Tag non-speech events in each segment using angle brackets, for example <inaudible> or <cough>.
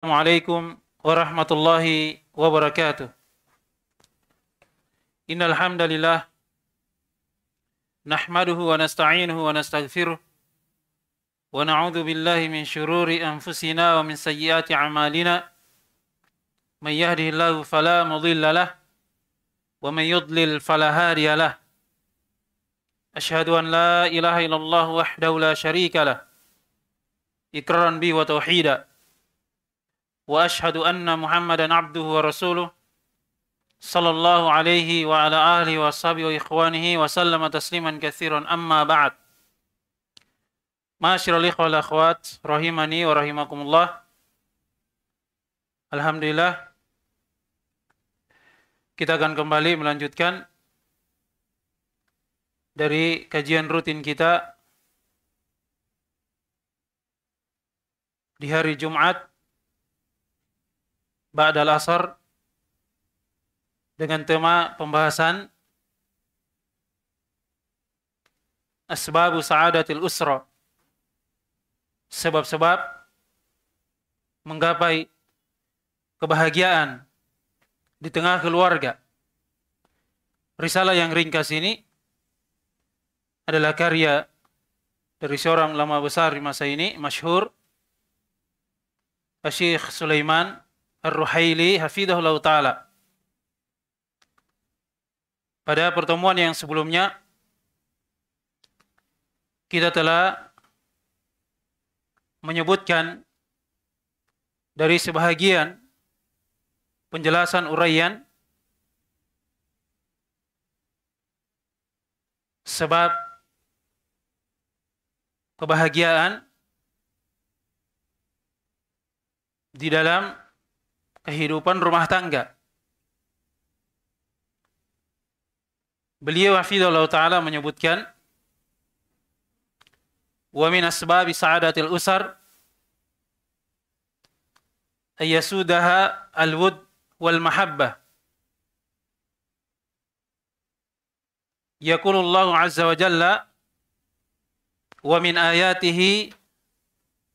Assalamualaikum warahmatullahi wabarakatuh. Innal hamdalillah nahmaduhu wa nasta'inuhu wa nastaghfiruh wa na'udzu billahi min shururi anfusina wa min sayyiati a'malina. May yahdihillahu fala mudilla lah wa may yudlil fala hadiya lah. Ashhadu an la ilaha illallah wahdahu la sharika lah. bi wa tauhidah. واشهد ان محمدا عبده ورسوله صلى الله عليه وعلى اله وصحبه واخوانه وسلم تسليما كثيرا اما بعد معاشر الاخوه والاخوات رحمني ورحمكم الله الحمد لله kita akan kembali melanjutkan dari kajian rutin kita di hari Jumat Ba'dal Asar dengan tema pembahasan Asbabu Sa'adatil Usra sebab-sebab menggapai kebahagiaan di tengah keluarga. Risalah yang ringkas ini adalah karya dari seorang ulama besar di masa ini, masyhur, Syekh Sulaiman Ar-Ruhaili hafidhahullah ta'ala. Pada pertemuan yang sebelumnya, kita telah menyebutkan dari sebahagian penjelasan uraian sebab kebahagiaan di dalam kehidupan rumah tangga. Beliau hafizallahu taala menyebutkan wa min asbabi sa'adatil usar ayasudaha alwud wud wal mahabbah يقول الله عز وجل ومن آياته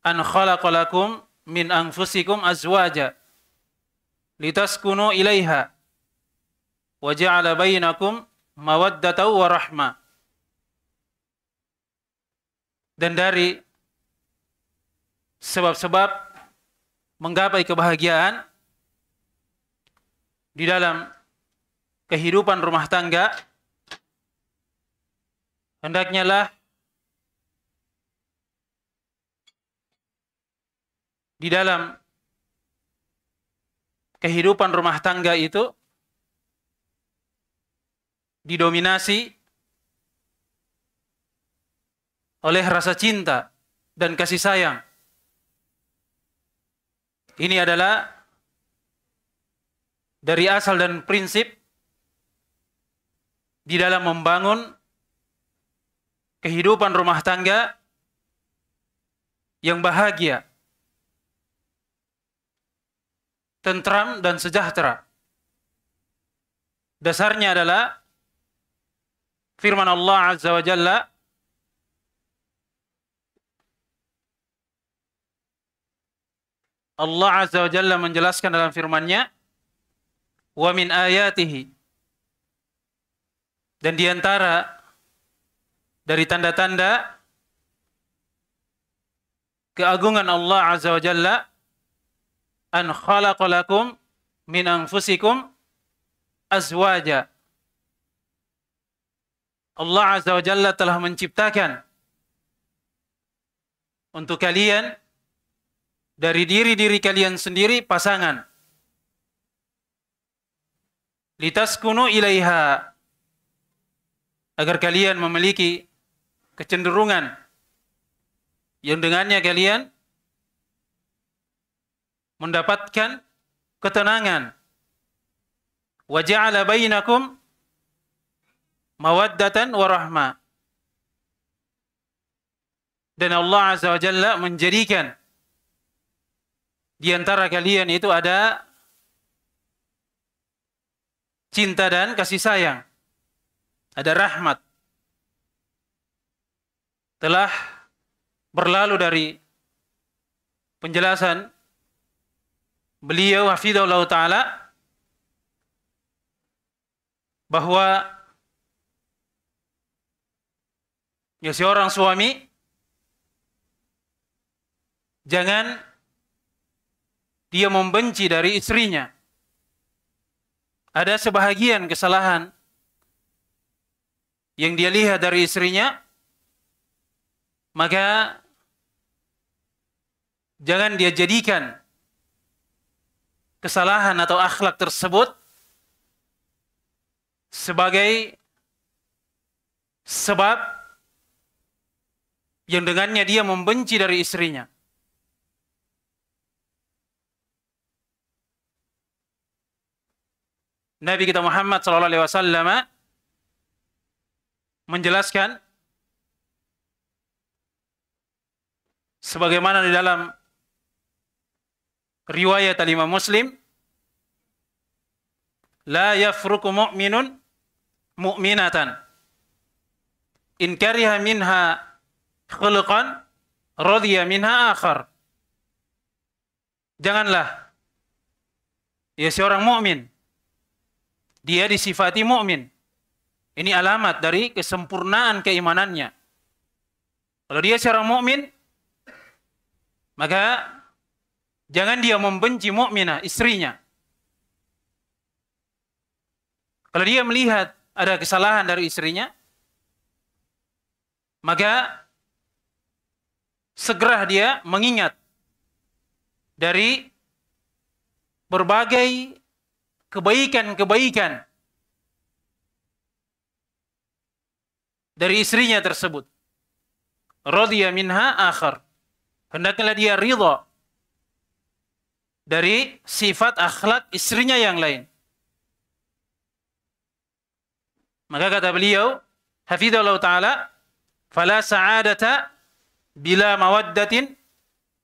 أن خلق لكم min anfusikum azwaja litaskunu ilaiha wa ja'ala bainakum mawaddatan wa rahmah. Dan dari sebab-sebab menggapai kebahagiaan di dalam kehidupan rumah tangga hendaknya lah di dalam kehidupan rumah tangga itu didominasi oleh rasa cinta dan kasih sayang. Ini adalah dari asal dan prinsip di dalam membangun kehidupan rumah tangga yang bahagia. tentram dan sejahtera. Dasarnya adalah firman Allah Azza wa Jalla Allah Azza wa Jalla menjelaskan dalam firman-Nya wa min ayatihi dan diantara dari tanda-tanda keagungan Allah Azza wa Jalla an khalaqalakum min anfusikum azwaja. Allah Azza wa Jalla telah menciptakan untuk kalian dari diri-diri kalian sendiri pasangan. Litaskunu ilaiha agar kalian memiliki kecenderungan yang dengannya kalian mendapatkan ketenangan. Wajahal Bayinakum mawaddatan warahma. Dan Allah Azza wa Jalla menjadikan di antara kalian itu ada cinta dan kasih sayang. Ada rahmat. Telah berlalu dari penjelasan beliau hafizahullah taala bahwa ya seorang suami jangan dia membenci dari istrinya. Ada sebahagian kesalahan yang dia lihat dari istrinya, maka jangan dia jadikan kesalahan atau akhlak tersebut sebagai sebab yang dengannya dia membenci dari istrinya. Nabi kita Muhammad Shallallahu Alaihi Wasallam menjelaskan sebagaimana di dalam riwayat al Muslim la yafruku mu'minun mu'minatan in kariha minha khulqan radhiya minha akhar janganlah ya seorang mukmin dia disifati mukmin ini alamat dari kesempurnaan keimanannya kalau dia seorang mukmin maka Jangan dia membenci mukminah istrinya. Kalau dia melihat ada kesalahan dari istrinya, maka segera dia mengingat dari berbagai kebaikan-kebaikan dari istrinya tersebut. Radhiya minha akhar. Hendaklah dia ridha dari sifat akhlak istrinya yang lain. Maka kata beliau, allah taala, "Fala sa'adata bila mawaddatin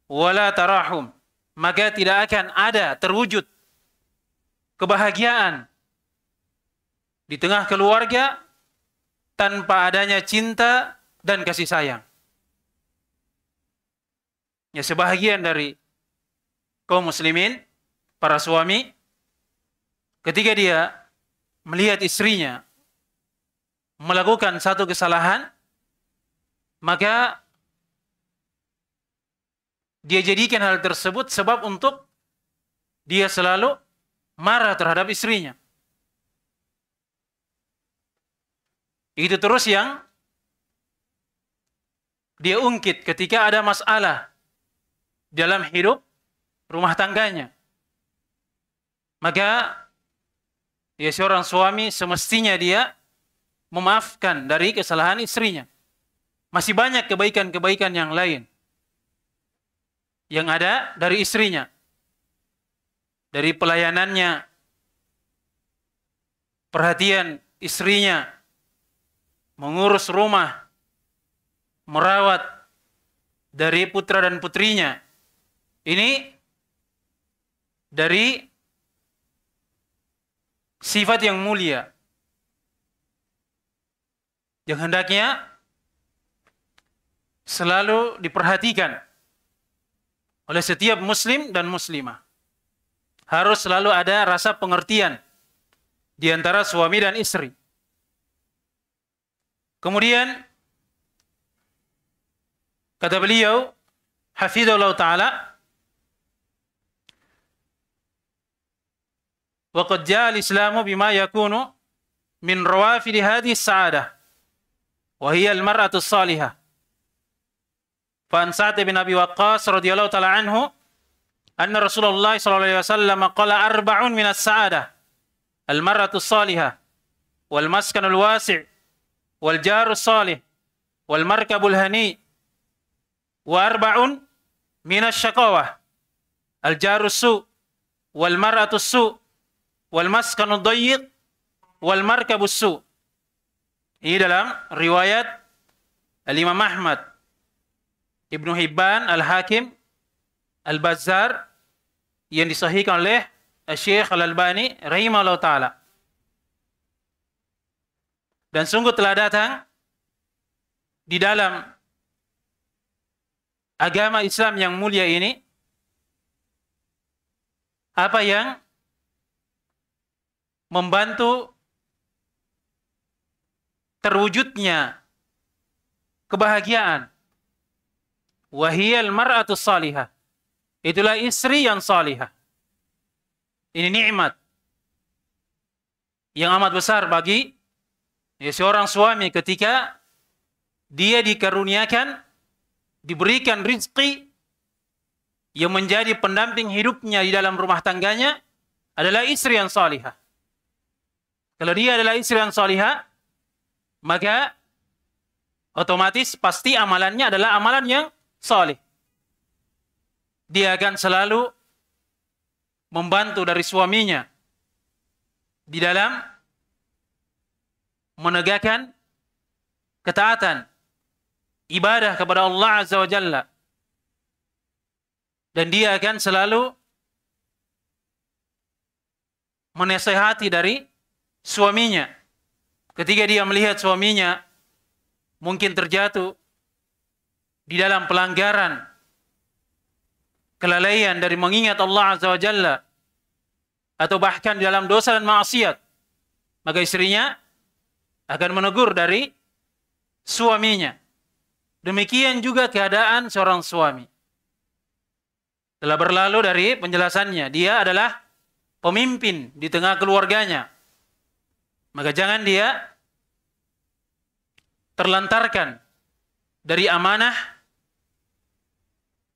wala tarahum." Maka tidak akan ada terwujud kebahagiaan di tengah keluarga tanpa adanya cinta dan kasih sayang. Ya sebahagian dari kaum muslimin, para suami, ketika dia melihat istrinya melakukan satu kesalahan, maka dia jadikan hal tersebut sebab untuk dia selalu marah terhadap istrinya. Itu terus yang dia ungkit ketika ada masalah dalam hidup rumah tangganya. Maka ya seorang suami semestinya dia memaafkan dari kesalahan istrinya. Masih banyak kebaikan-kebaikan yang lain yang ada dari istrinya. Dari pelayanannya, perhatian istrinya, mengurus rumah, merawat dari putra dan putrinya. Ini dari sifat yang mulia yang hendaknya selalu diperhatikan oleh setiap muslim dan muslimah. Harus selalu ada rasa pengertian di antara suami dan istri. Kemudian kata beliau, Hafidhullah Ta'ala, وقد جاء الإسلام بما يكون من روافد هذه السعادة وهي المرأة الصالحة فعن سعد بن أبي وقاص رضي الله تعالى عنه أن رسول الله صلى الله عليه وسلم قال أربع من السعادة المرأة الصالحة والمسكن الواسع والجار الصالح والمركب الهني وأربع من الشقاوة الجار السوء والمرأة السوء wal maskanu dayyiq wal markabus su. Ini dalam riwayat Al-Imam Ahmad, Ibnu Hibban, Al-Hakim, Al-Bazzar yang disahihkan oleh Syekh Al-Albani rahimahullah taala. Dan sungguh telah datang di dalam agama Islam yang mulia ini apa yang membantu terwujudnya kebahagiaan. Wahiyal mar'atu salihah. Itulah istri yang salihah. Ini nikmat yang amat besar bagi ya, seorang suami ketika dia dikaruniakan, diberikan rizki yang menjadi pendamping hidupnya di dalam rumah tangganya adalah istri yang salihah. Kalau dia adalah istri yang solihah, maka otomatis pasti amalannya adalah amalan yang soleh. Dia akan selalu membantu dari suaminya di dalam menegakkan ketaatan ibadah kepada Allah Azza wa Jalla. Dan dia akan selalu menasehati dari suaminya. Ketika dia melihat suaminya mungkin terjatuh di dalam pelanggaran, kelalaian dari mengingat Allah Azza wa Jalla, atau bahkan di dalam dosa dan maksiat, maka istrinya akan menegur dari suaminya. Demikian juga keadaan seorang suami. Telah berlalu dari penjelasannya, dia adalah pemimpin di tengah keluarganya. Maka jangan dia terlantarkan dari amanah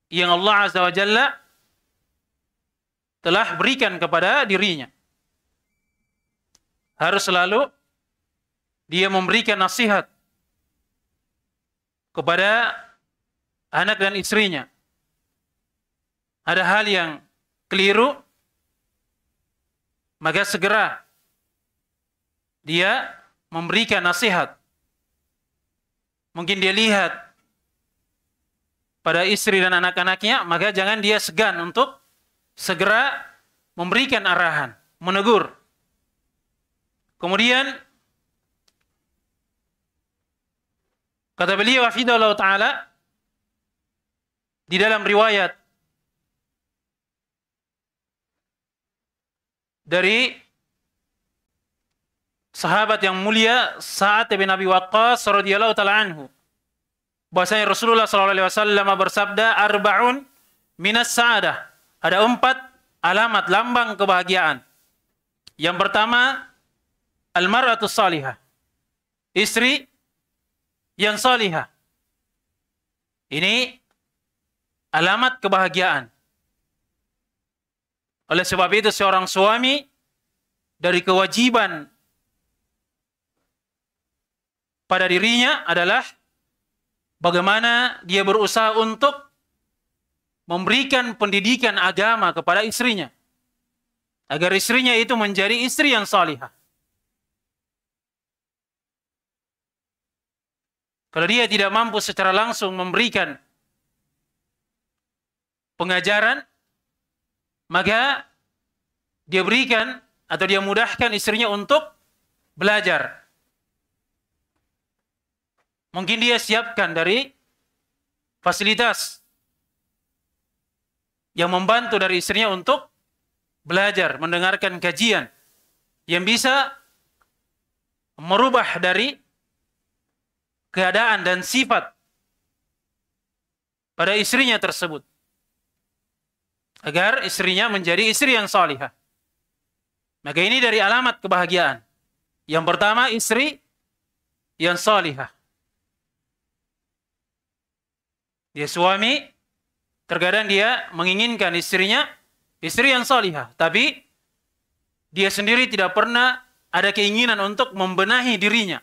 yang Allah Azza wa Jalla telah berikan kepada dirinya. Harus selalu dia memberikan nasihat kepada anak dan istrinya. Ada hal yang keliru, maka segera dia memberikan nasihat. Mungkin dia lihat pada istri dan anak-anaknya, maka jangan dia segan untuk segera memberikan arahan, menegur. Kemudian kata beliau hafidhullah taala di dalam riwayat dari sahabat yang mulia saat bin Abi Waqqas radhiyallahu taala anhu. Bahwasanya Rasulullah sallallahu alaihi wasallam bersabda arbaun minas sa'adah. Ada empat alamat lambang kebahagiaan. Yang pertama almar'atus salihah. Istri yang salihah. Ini alamat kebahagiaan. Oleh sebab itu seorang suami dari kewajiban pada dirinya adalah bagaimana dia berusaha untuk memberikan pendidikan agama kepada istrinya agar istrinya itu menjadi istri yang salihah. Kalau dia tidak mampu secara langsung memberikan pengajaran, maka dia berikan atau dia mudahkan istrinya untuk belajar Mungkin dia siapkan dari fasilitas yang membantu dari istrinya untuk belajar, mendengarkan kajian yang bisa merubah dari keadaan dan sifat pada istrinya tersebut agar istrinya menjadi istri yang salihah. Maka ini dari alamat kebahagiaan. Yang pertama istri yang salihah. Dia suami, terkadang dia menginginkan istrinya istri yang salihah, tapi dia sendiri tidak pernah ada keinginan untuk membenahi dirinya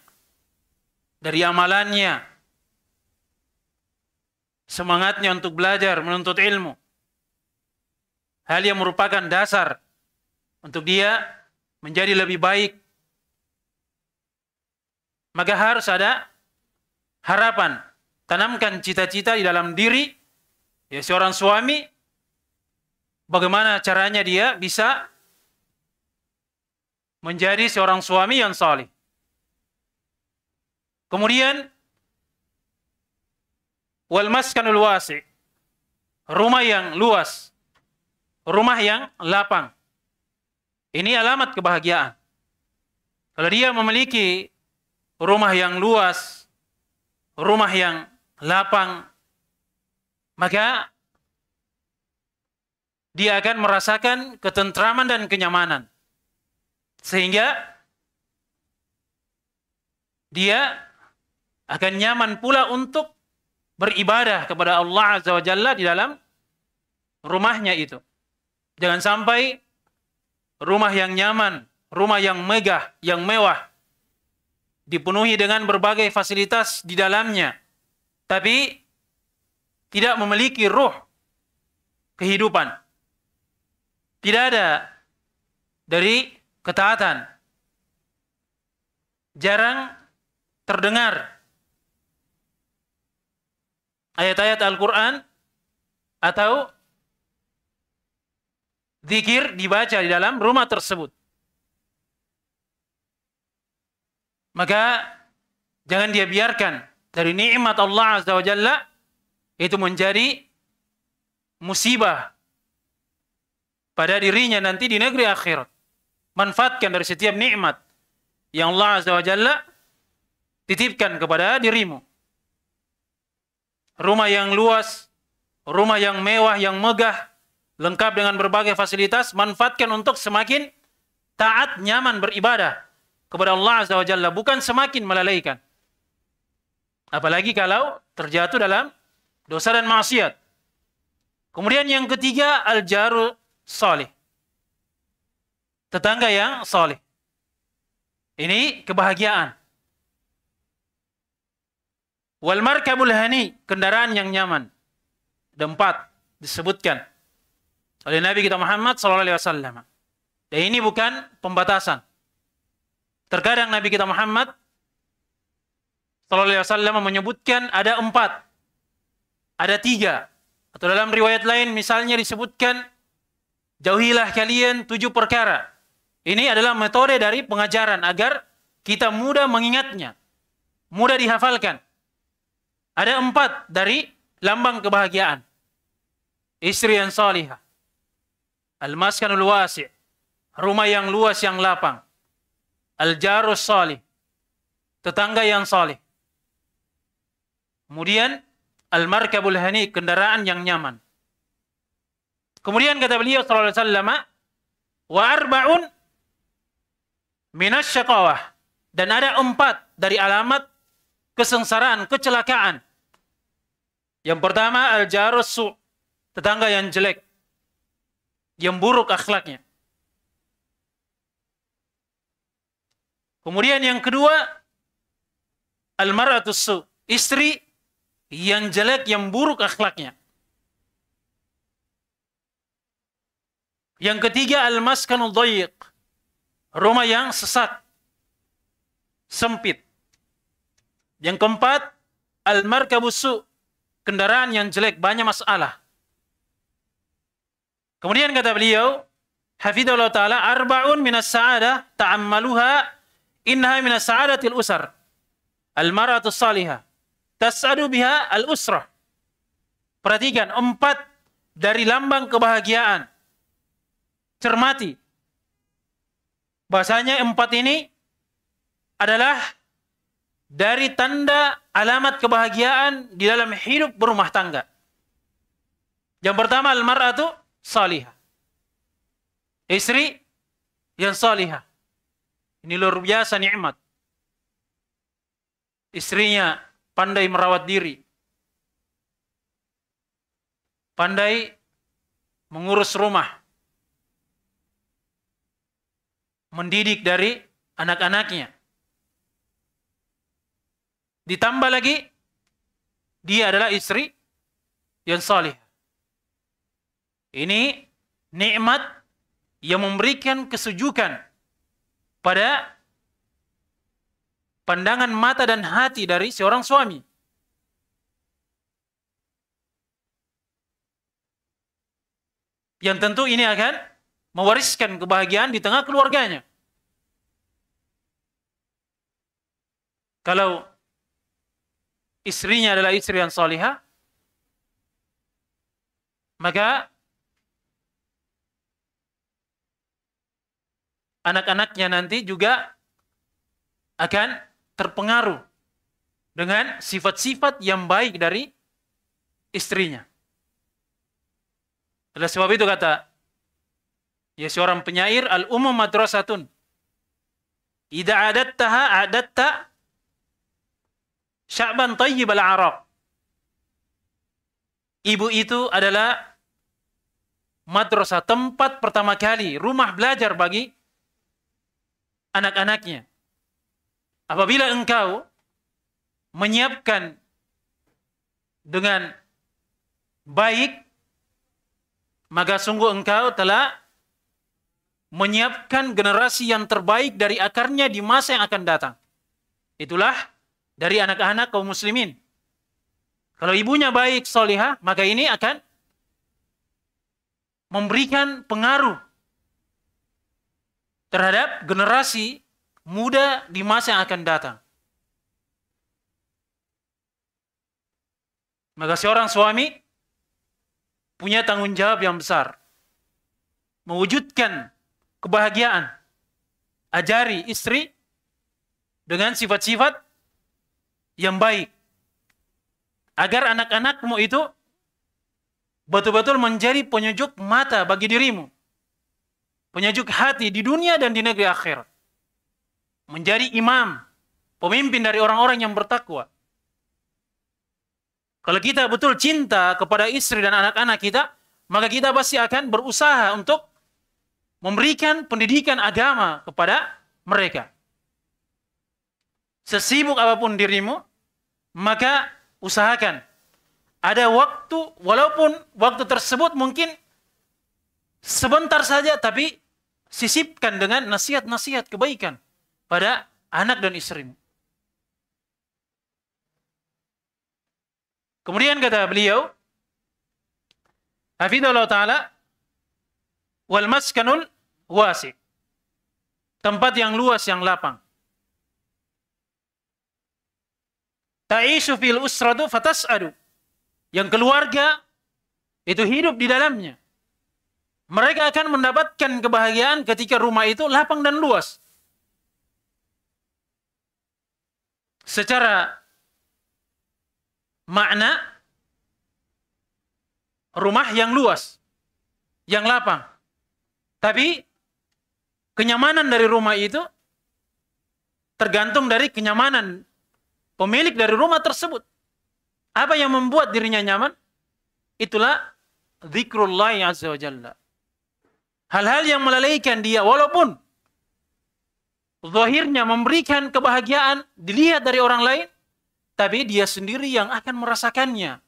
dari amalannya, semangatnya untuk belajar, menuntut ilmu. Hal yang merupakan dasar untuk dia menjadi lebih baik. Maka harus ada harapan tanamkan cita-cita di dalam diri ya seorang suami bagaimana caranya dia bisa menjadi seorang suami yang saleh. Kemudian wal maskanul wasi. Rumah yang luas. Rumah yang lapang. Ini alamat kebahagiaan. Kalau dia memiliki rumah yang luas, rumah yang lapang, maka dia akan merasakan ketentraman dan kenyamanan. Sehingga dia akan nyaman pula untuk beribadah kepada Allah Azza wa Jalla di dalam rumahnya itu. Jangan sampai rumah yang nyaman, rumah yang megah, yang mewah dipenuhi dengan berbagai fasilitas di dalamnya tapi tidak memiliki ruh kehidupan. Tidak ada dari ketaatan. Jarang terdengar ayat-ayat Al-Quran atau zikir dibaca di dalam rumah tersebut. Maka jangan dia biarkan dari nikmat Allah Azza wa Jalla itu menjadi musibah pada dirinya nanti di negeri akhirat. Manfaatkan dari setiap nikmat yang Allah Azza wa Jalla titipkan kepada dirimu. Rumah yang luas, rumah yang mewah, yang megah, lengkap dengan berbagai fasilitas, manfaatkan untuk semakin taat, nyaman beribadah kepada Allah Azza wa Jalla, bukan semakin melalaikan. Apalagi kalau terjatuh dalam dosa dan maksiat. Kemudian yang ketiga al-jaru soleh. Tetangga yang soleh. Ini kebahagiaan. Wal markabul hani, kendaraan yang nyaman. Ada empat disebutkan oleh Nabi kita Muhammad sallallahu alaihi wasallam. Dan ini bukan pembatasan. Terkadang Nabi kita Muhammad Sallallahu Alaihi Wasallam menyebutkan ada empat, ada tiga. Atau dalam riwayat lain misalnya disebutkan jauhilah kalian tujuh perkara. Ini adalah metode dari pengajaran agar kita mudah mengingatnya, mudah dihafalkan. Ada empat dari lambang kebahagiaan. Istri yang salihah, al-maskanul wasi', rumah yang luas yang lapang, al-jarus salih, tetangga yang salih, Kemudian al-markabul hani kendaraan yang nyaman. Kemudian kata beliau sallallahu alaihi wasallam wa arbaun minasyaqawah dan ada empat dari alamat kesengsaraan, kecelakaan. Yang pertama al-jarus tetangga yang jelek, yang buruk akhlaknya. Kemudian yang kedua al-mar'atus su, istri yang jelek, yang buruk akhlaknya. Yang ketiga al-maskanul dhayiq. Rumah yang sesat. Sempit. Yang keempat al-markabusu. Kendaraan yang jelek banyak masalah. Kemudian kata beliau, Hafidhullah Ta'ala, Arba'un minas sa'adah ta'ammaluha innaha minas sa'adatil usar. Al-mar'atu salihah tas'adu biha al-usrah. Perhatikan, empat dari lambang kebahagiaan. Cermati. Bahasanya empat ini adalah dari tanda alamat kebahagiaan di dalam hidup berumah tangga. Yang pertama, al-mar'atu salihah. Istri yang salihah. Ini luar biasa nikmat. Istrinya pandai merawat diri, pandai mengurus rumah, mendidik dari anak-anaknya. Ditambah lagi, dia adalah istri yang salih. Ini nikmat yang memberikan kesejukan pada pandangan mata dan hati dari seorang suami. Yang tentu ini akan mewariskan kebahagiaan di tengah keluarganya. Kalau istrinya adalah istri yang soliha, maka anak-anaknya nanti juga akan terpengaruh dengan sifat-sifat yang baik dari istrinya. Oleh sebab itu kata ya seorang penyair al umum madrasatun. Ida adattaha adatta sya'ban al arab. Ibu itu adalah madrasah tempat pertama kali rumah belajar bagi anak-anaknya. Apabila engkau menyiapkan dengan baik, maka sungguh engkau telah menyiapkan generasi yang terbaik dari akarnya di masa yang akan datang. Itulah dari anak-anak kaum muslimin. Kalau ibunya baik, solihah, maka ini akan memberikan pengaruh terhadap generasi muda di masa yang akan datang. Maka seorang suami punya tanggung jawab yang besar. Mewujudkan kebahagiaan. Ajari istri dengan sifat-sifat yang baik. Agar anak-anakmu itu betul-betul menjadi penyujuk mata bagi dirimu. Penyujuk hati di dunia dan di negeri akhirat menjadi imam, pemimpin dari orang-orang yang bertakwa. Kalau kita betul cinta kepada istri dan anak-anak kita, maka kita pasti akan berusaha untuk memberikan pendidikan agama kepada mereka. Sesibuk apapun dirimu, maka usahakan ada waktu walaupun waktu tersebut mungkin sebentar saja tapi sisipkan dengan nasihat-nasihat kebaikan pada anak dan istrimu. Kemudian kata beliau, Hafidhullah Ta'ala, wal maskanul wasi. Tempat yang luas, yang lapang. Ta'isu fil usradu fatas'adu. Yang keluarga itu hidup di dalamnya. Mereka akan mendapatkan kebahagiaan ketika rumah itu lapang dan luas. secara makna rumah yang luas, yang lapang. Tapi kenyamanan dari rumah itu tergantung dari kenyamanan pemilik dari rumah tersebut. Apa yang membuat dirinya nyaman? Itulah zikrullah azza wa jalla. Hal-hal yang melalaikan dia walaupun zahirnya memberikan kebahagiaan dilihat dari orang lain, tapi dia sendiri yang akan merasakannya.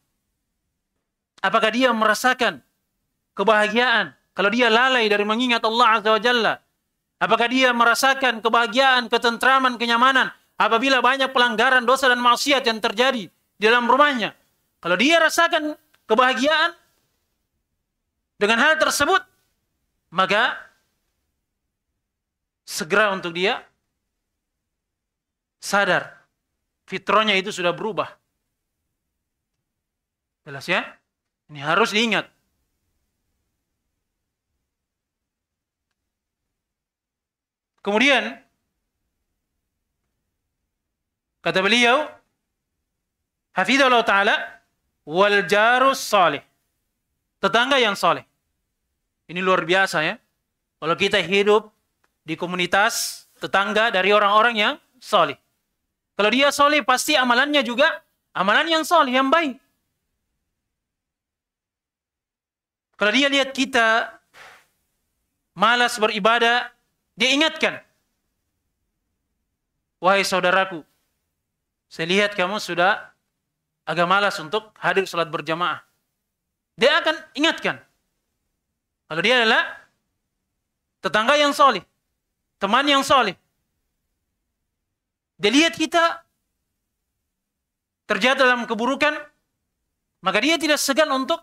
Apakah dia merasakan kebahagiaan kalau dia lalai dari mengingat Allah Azza wa Jalla? Apakah dia merasakan kebahagiaan, ketentraman, kenyamanan apabila banyak pelanggaran dosa dan maksiat yang terjadi di dalam rumahnya? Kalau dia rasakan kebahagiaan dengan hal tersebut, maka segera untuk dia sadar fitronya itu sudah berubah. Jelas ya? Ini harus diingat. Kemudian kata beliau Hafidhullah Ta'ala wal jarus salih. Tetangga yang saleh. Ini luar biasa ya. Kalau kita hidup di komunitas tetangga dari orang-orang yang soleh. Kalau dia soleh, pasti amalannya juga amalan yang soleh, yang baik. Kalau dia lihat kita malas beribadah, dia ingatkan. Wahai saudaraku, saya lihat kamu sudah agak malas untuk hadir sholat berjamaah. Dia akan ingatkan. Kalau dia adalah tetangga yang soleh teman yang soleh. Dia lihat kita terjatuh dalam keburukan, maka dia tidak segan untuk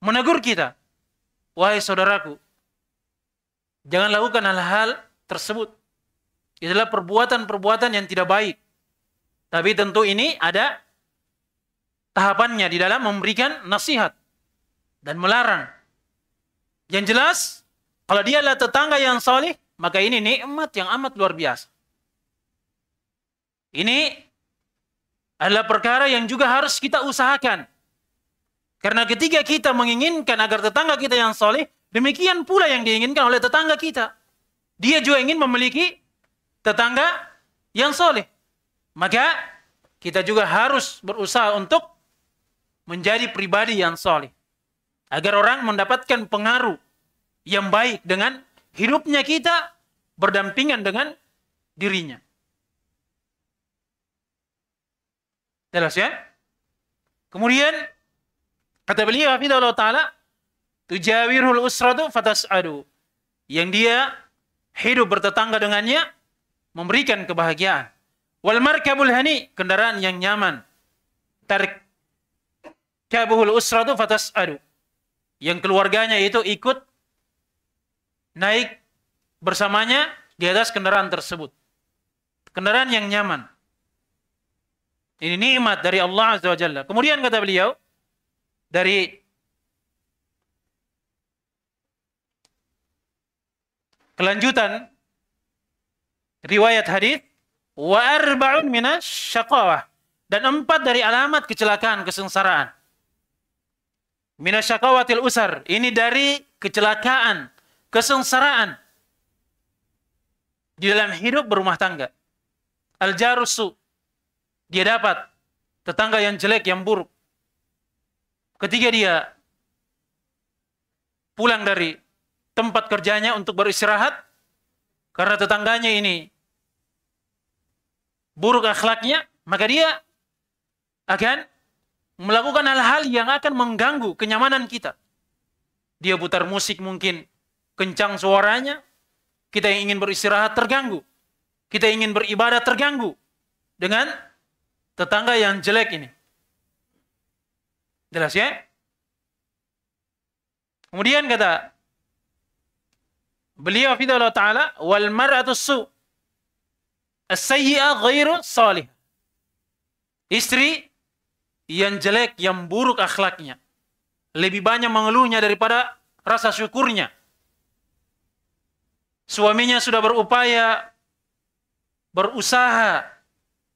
menegur kita. Wahai saudaraku, jangan lakukan hal-hal tersebut. Itulah perbuatan-perbuatan yang tidak baik. Tapi tentu ini ada tahapannya di dalam memberikan nasihat dan melarang. Yang jelas, kalau dia adalah tetangga yang solih maka ini nikmat yang amat luar biasa. Ini adalah perkara yang juga harus kita usahakan. Karena ketika kita menginginkan agar tetangga kita yang soleh, demikian pula yang diinginkan oleh tetangga kita. Dia juga ingin memiliki tetangga yang soleh. Maka kita juga harus berusaha untuk menjadi pribadi yang soleh. Agar orang mendapatkan pengaruh yang baik dengan Hidupnya kita berdampingan dengan dirinya. Jelas ya? Kemudian kata beliau hafizahullah taala tujawirul usratu fatas'adu. Yang dia hidup bertetangga dengannya memberikan kebahagiaan. Wal markabul hani, kendaraan yang nyaman. Tarik kabuhul usratu fatas'adu. Yang keluarganya itu ikut naik bersamanya di atas kendaraan tersebut. Kendaraan yang nyaman. Ini nikmat dari Allah Azza wa Jalla. Kemudian kata beliau, dari kelanjutan riwayat hadis wa arbaun minasyaqawah dan empat dari alamat kecelakaan kesengsaraan minasyaqawatil usar ini dari kecelakaan kesengsaraan di dalam hidup berumah tangga. Al-jarusu, dia dapat tetangga yang jelek, yang buruk. Ketika dia pulang dari tempat kerjanya untuk beristirahat, karena tetangganya ini buruk akhlaknya, maka dia akan melakukan hal-hal yang akan mengganggu kenyamanan kita. Dia putar musik mungkin, kencang suaranya, kita yang ingin beristirahat terganggu, kita ingin beribadah terganggu dengan tetangga yang jelek ini. Jelas ya? Kemudian kata beliau fidallah ta'ala wal mar'atu su as ghairu salih. Istri yang jelek, yang buruk akhlaknya. Lebih banyak mengeluhnya daripada rasa syukurnya. Suaminya sudah berupaya, berusaha,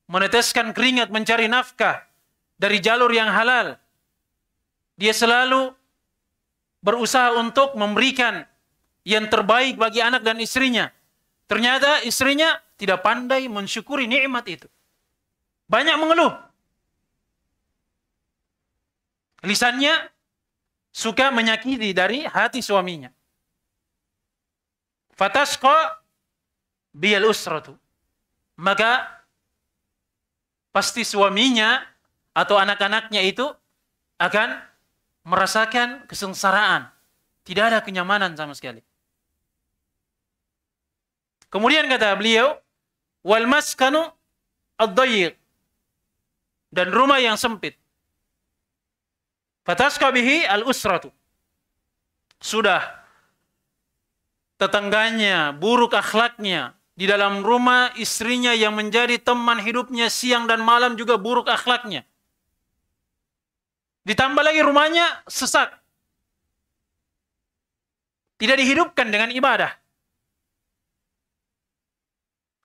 meneteskan keringat mencari nafkah dari jalur yang halal. Dia selalu berusaha untuk memberikan yang terbaik bagi anak dan istrinya. Ternyata istrinya tidak pandai mensyukuri nikmat itu. Banyak mengeluh. Lisannya suka menyakiti dari hati suaminya. Fatasqa biyal usratu. Maka pasti suaminya atau anak-anaknya itu akan merasakan kesengsaraan. Tidak ada kenyamanan sama sekali. Kemudian kata beliau, wal maskanu ad dan rumah yang sempit. Fatasqa bihi al-usratu. Sudah tetangganya, buruk akhlaknya. Di dalam rumah istrinya yang menjadi teman hidupnya siang dan malam juga buruk akhlaknya. Ditambah lagi rumahnya sesak Tidak dihidupkan dengan ibadah.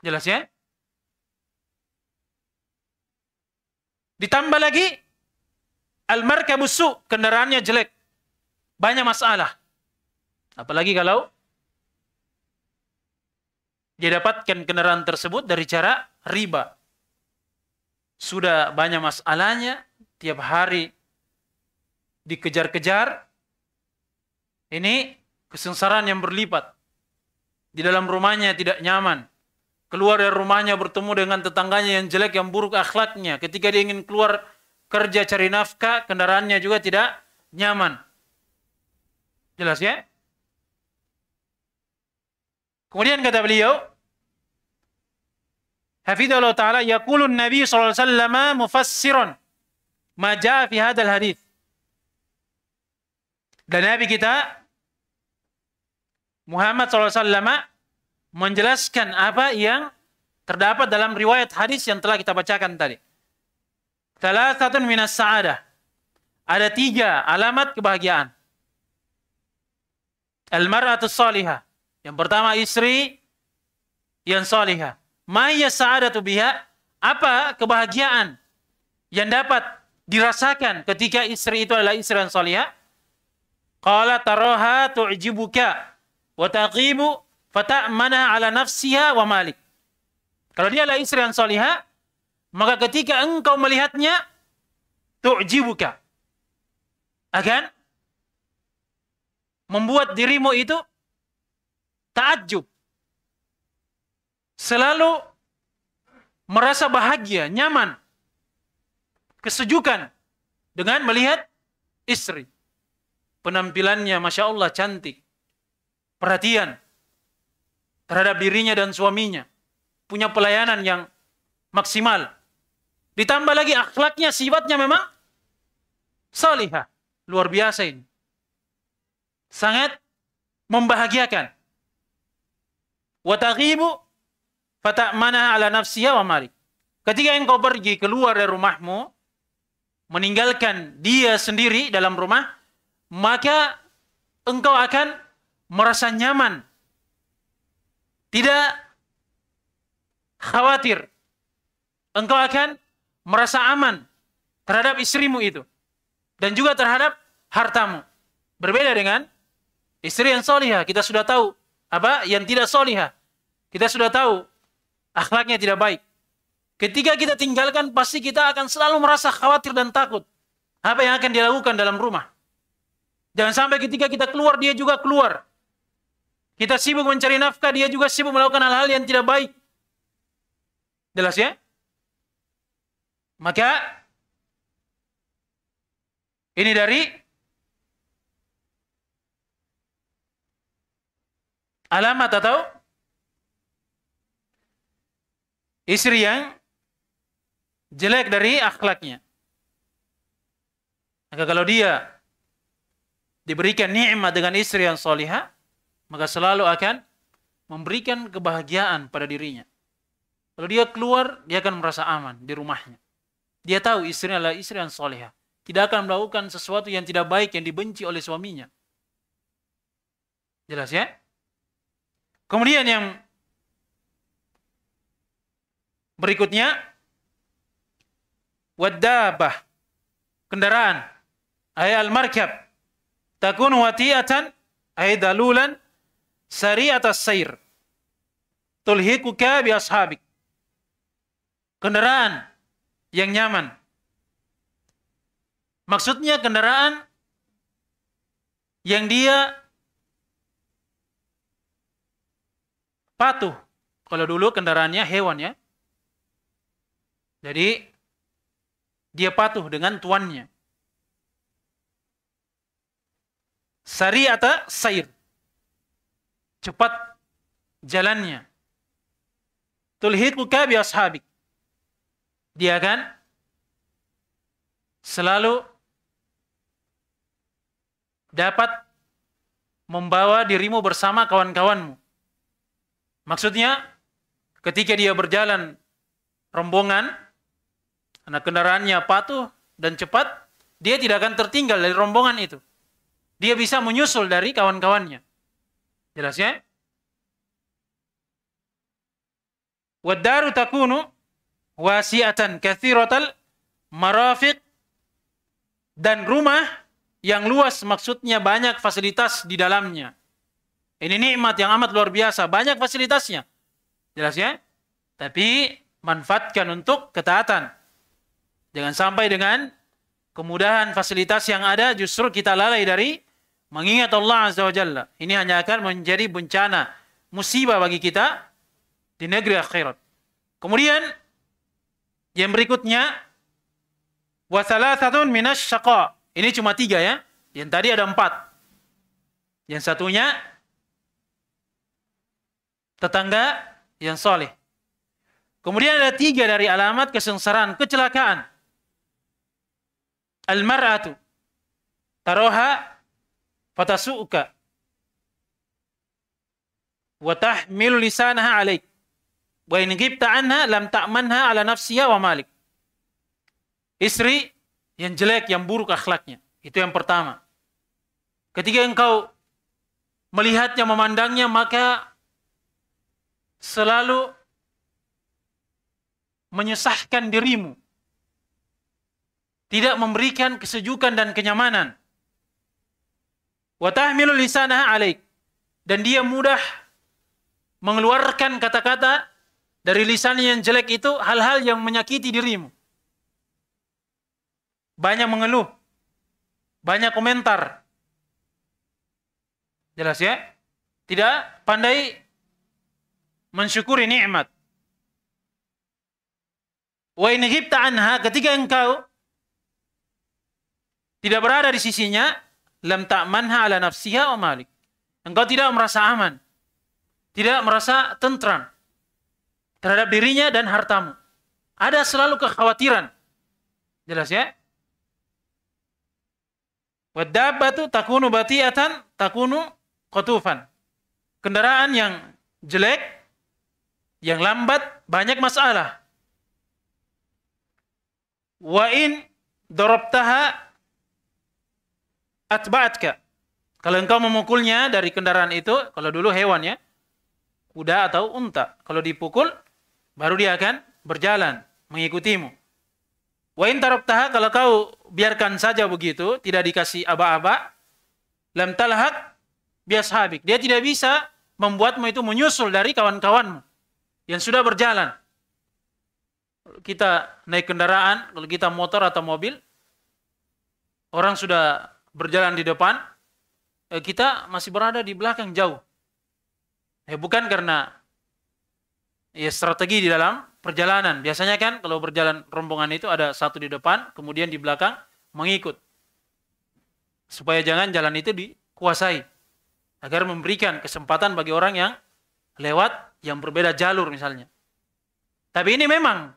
Jelas ya? Ditambah lagi Almarka busuk, kendaraannya jelek. Banyak masalah. Apalagi kalau dia dapatkan kendaraan tersebut dari cara riba. Sudah banyak masalahnya, tiap hari dikejar-kejar. Ini kesengsaraan yang berlipat. Di dalam rumahnya tidak nyaman. Keluar dari rumahnya bertemu dengan tetangganya yang jelek, yang buruk akhlaknya. Ketika dia ingin keluar kerja cari nafkah, kendaraannya juga tidak nyaman. Jelas ya? Kemudian kata beliau, Hafidhullah taala yaqulun Nabi sallallahu alaihi wasallam mufassiran ma jaa fi hadzal hadis. Dan Nabi kita Muhammad SAW menjelaskan apa yang terdapat dalam riwayat hadis yang telah kita bacakan tadi. Thalathatun minas sa'adah. Ada tiga alamat kebahagiaan. Al-mar'atus salihah. Yang pertama istri yang salihah. Maya sa'adatu biha, apa kebahagiaan yang dapat dirasakan ketika istri itu adalah istri yang salihah? Qala taraha tu'jibuka wa taqimu fata'mana ala nafsiha wa malik. Kalau dia adalah istri yang salihah, maka ketika engkau melihatnya, tu'jibuka. Akan membuat dirimu itu takjub selalu merasa bahagia, nyaman, kesejukan dengan melihat istri. Penampilannya Masya Allah cantik, perhatian terhadap dirinya dan suaminya, punya pelayanan yang maksimal. Ditambah lagi akhlaknya, sifatnya memang salihah. Luar biasa ini. Sangat membahagiakan. Wataghibu Fata mana ala nafsiya wa mari. Ketika engkau pergi keluar dari rumahmu, meninggalkan dia sendiri dalam rumah, maka engkau akan merasa nyaman. Tidak khawatir. Engkau akan merasa aman terhadap istrimu itu. Dan juga terhadap hartamu. Berbeda dengan istri yang solihah. Kita sudah tahu apa yang tidak solihah. Kita sudah tahu akhlaknya tidak baik. Ketika kita tinggalkan, pasti kita akan selalu merasa khawatir dan takut. Apa yang akan dilakukan dalam rumah? Jangan sampai ketika kita keluar, dia juga keluar. Kita sibuk mencari nafkah, dia juga sibuk melakukan hal-hal yang tidak baik. Jelas ya? Maka, ini dari alamat atau Istri yang jelek dari akhlaknya. Maka kalau dia diberikan nikmat dengan istri yang solihah, maka selalu akan memberikan kebahagiaan pada dirinya. Kalau dia keluar, dia akan merasa aman di rumahnya. Dia tahu istrinya adalah istri yang soliha. Tidak akan melakukan sesuatu yang tidak baik, yang dibenci oleh suaminya. Jelas ya? Kemudian yang Berikutnya wadabah kendaraan ayat al markab takun wati'atan ayat dalulan sari atas sair, tulhiku bi ashabik kendaraan yang nyaman maksudnya kendaraan yang dia patuh kalau dulu kendaraannya hewan ya jadi dia patuh dengan tuannya. Sari atau sair. Cepat jalannya. Tulhidku kabi ashabik. Dia kan selalu dapat membawa dirimu bersama kawan-kawanmu. Maksudnya, ketika dia berjalan rombongan, karena kendaraannya patuh dan cepat, dia tidak akan tertinggal dari rombongan itu. Dia bisa menyusul dari kawan-kawannya. Jelas ya? Wadaru takunu wasiatan kathiratal marafiq dan rumah yang luas maksudnya banyak fasilitas di dalamnya. Ini nikmat yang amat luar biasa, banyak fasilitasnya. Jelas ya? Tapi manfaatkan untuk ketaatan. Jangan sampai dengan kemudahan fasilitas yang ada justru kita lalai dari mengingat Allah Azza wa Jalla. Ini hanya akan menjadi bencana, musibah bagi kita di negeri akhirat. Kemudian yang berikutnya satu minas syaqa. Ini cuma tiga ya. Yang tadi ada empat. Yang satunya tetangga yang soleh. Kemudian ada tiga dari alamat kesengsaraan, kecelakaan. Al-mar'atu taraha fatasu'uka wa tahmilu lisanaha alaik wa in ghibta anha lam ta'manha ala nafsiha wa malik istri yang jelek yang buruk akhlaknya itu yang pertama ketika engkau melihatnya memandangnya maka selalu menyusahkan dirimu tidak memberikan kesejukan dan kenyamanan. Watahmilul lisanah Dan dia mudah mengeluarkan kata-kata dari lisan yang jelek itu hal-hal yang menyakiti dirimu. Banyak mengeluh, banyak komentar. Jelas ya? Tidak pandai mensyukuri nikmat. Wa in anha ketika engkau tidak berada di sisinya, lam ta'manha ala nafsiha wa malik. Engkau tidak merasa aman. Tidak merasa tentram terhadap dirinya dan hartamu. Ada selalu kekhawatiran. Jelas ya? Wadabatu takunu batiatan takunu kotufan. Kendaraan yang jelek, yang lambat, banyak masalah. Wa in dorobtaha atba'atka. Kalau engkau memukulnya dari kendaraan itu, kalau dulu hewan ya, kuda atau unta. Kalau dipukul, baru dia akan berjalan mengikutimu. Wa in taraktaha kalau kau biarkan saja begitu, tidak dikasih aba-aba, lam talhaq habik, Dia tidak bisa membuatmu itu menyusul dari kawan-kawanmu yang sudah berjalan. Kita naik kendaraan, kalau kita motor atau mobil, orang sudah berjalan di depan, eh, kita masih berada di belakang jauh. Ya, bukan karena ya strategi di dalam perjalanan. Biasanya kan kalau berjalan rombongan itu ada satu di depan, kemudian di belakang mengikut. Supaya jangan jalan itu dikuasai. Agar memberikan kesempatan bagi orang yang lewat yang berbeda jalur misalnya. Tapi ini memang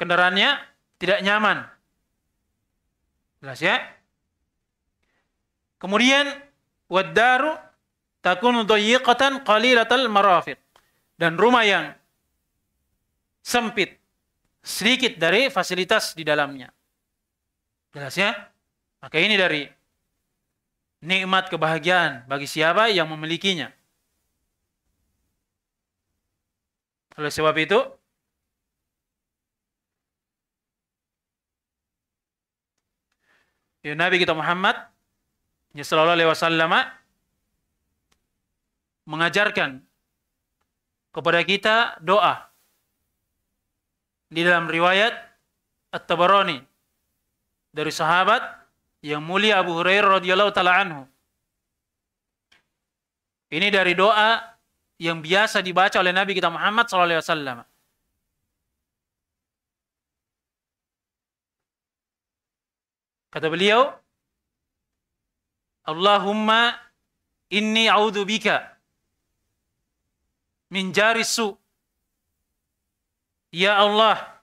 kendaraannya tidak nyaman. Jelas ya? Kemudian takun takunu dayyiqatan qalilatal marafiq. Dan rumah yang sempit, sedikit dari fasilitas di dalamnya. Jelas ya? Maka ini dari nikmat kebahagiaan bagi siapa yang memilikinya. Oleh sebab itu, ya Nabi kita Muhammad Nya Shallallahu alaihi wasallam mengajarkan kepada kita doa di dalam riwayat At-Tabarani dari sahabat yang mulia Abu Hurairah radhiyallahu taala anhu. Ini dari doa yang biasa dibaca oleh Nabi kita Muhammad sallallahu alaihi wasallam. Kata beliau, Allahumma inni audubika min jari su. Ya Allah,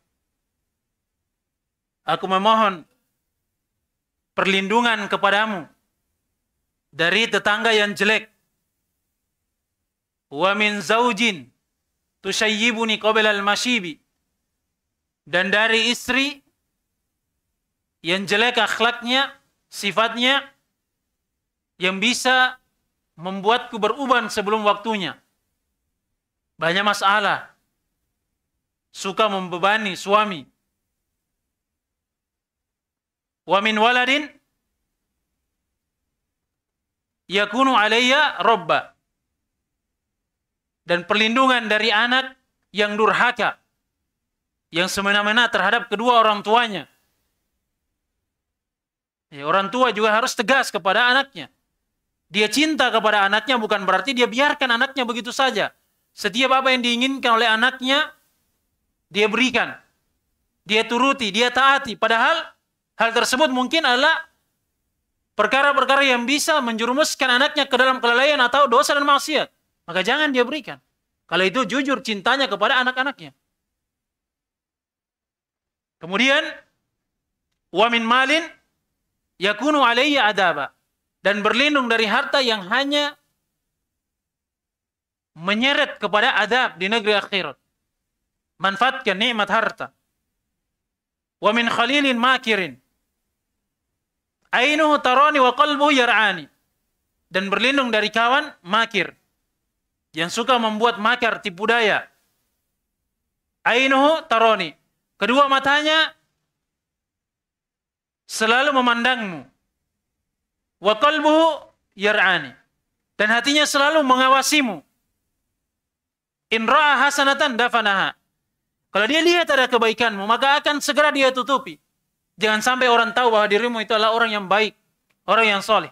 aku memohon perlindungan kepadamu dari tetangga yang jelek. Wa min zaujin tusayyibuni qabla al-mashibi. Dan dari istri yang jelek akhlaknya, sifatnya, yang bisa membuatku beruban sebelum waktunya. Banyak masalah. Suka membebani suami. Wa min waladin yakunu alaiya robba. Dan perlindungan dari anak yang durhaka. Yang semena-mena terhadap kedua orang tuanya. Ya, orang tua juga harus tegas kepada anaknya. Dia cinta kepada anaknya bukan berarti dia biarkan anaknya begitu saja. Setiap apa yang diinginkan oleh anaknya, dia berikan. Dia turuti, dia taati. Padahal hal tersebut mungkin adalah perkara-perkara yang bisa menjerumuskan anaknya ke dalam kelalaian atau dosa dan maksiat. Maka jangan dia berikan. Kalau itu jujur cintanya kepada anak-anaknya. Kemudian, wamin malin yakunu alaiya adaba dan berlindung dari harta yang hanya menyeret kepada adab di negeri akhirat. Manfaatkan nikmat harta. Wa min khalilin makirin. Ainuhu tarani wa qalbu yar'ani. Dan berlindung dari kawan makir. Yang suka membuat makar tipu daya. Ainuhu tarani. Kedua matanya selalu memandangmu wa qalbuhu yar'ani. Dan hatinya selalu mengawasimu. In ra'a hasanatan dafanaha. Kalau dia lihat ada kebaikanmu, maka akan segera dia tutupi. Jangan sampai orang tahu bahwa dirimu itu adalah orang yang baik, orang yang soleh.